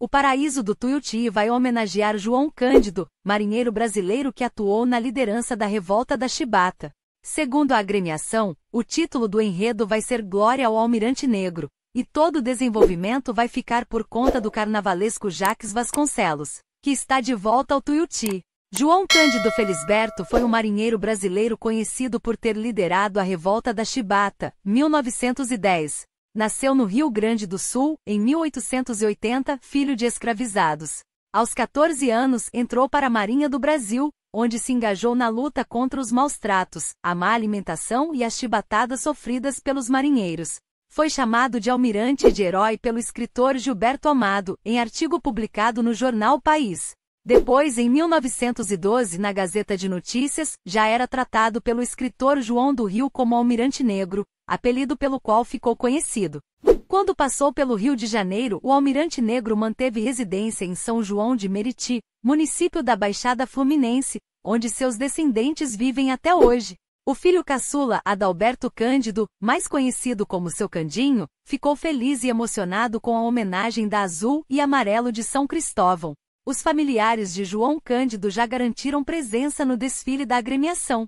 O Paraíso do Tuiuti vai homenagear João Cândido, marinheiro brasileiro que atuou na liderança da Revolta da Chibata. Segundo a agremiação, o título do enredo vai ser Glória ao Almirante Negro, e todo o desenvolvimento vai ficar por conta do carnavalesco Jaques Vasconcelos, que está de volta ao Tuiuti. João Cândido Felisberto foi um marinheiro brasileiro conhecido por ter liderado a Revolta da Chibata, 1910. Nasceu no Rio Grande do Sul, em 1880, filho de escravizados. Aos 14 anos, entrou para a Marinha do Brasil, onde se engajou na luta contra os maus tratos, a má alimentação e as chibatadas sofridas pelos marinheiros. Foi chamado de almirante e de herói pelo escritor Gilberto Amado, em artigo publicado no jornal País. Depois, em 1912, na Gazeta de Notícias, já era tratado pelo escritor João do Rio como Almirante Negro, apelido pelo qual ficou conhecido. Quando passou pelo Rio de Janeiro, o Almirante Negro manteve residência em São João de Meriti, município da Baixada Fluminense, onde seus descendentes vivem até hoje. O filho caçula, Adalberto Cândido, mais conhecido como seu Candinho, ficou feliz e emocionado com a homenagem da Azul e Amarelo de São Cristóvão. Os familiares de João Cândido já garantiram presença no desfile da agremiação.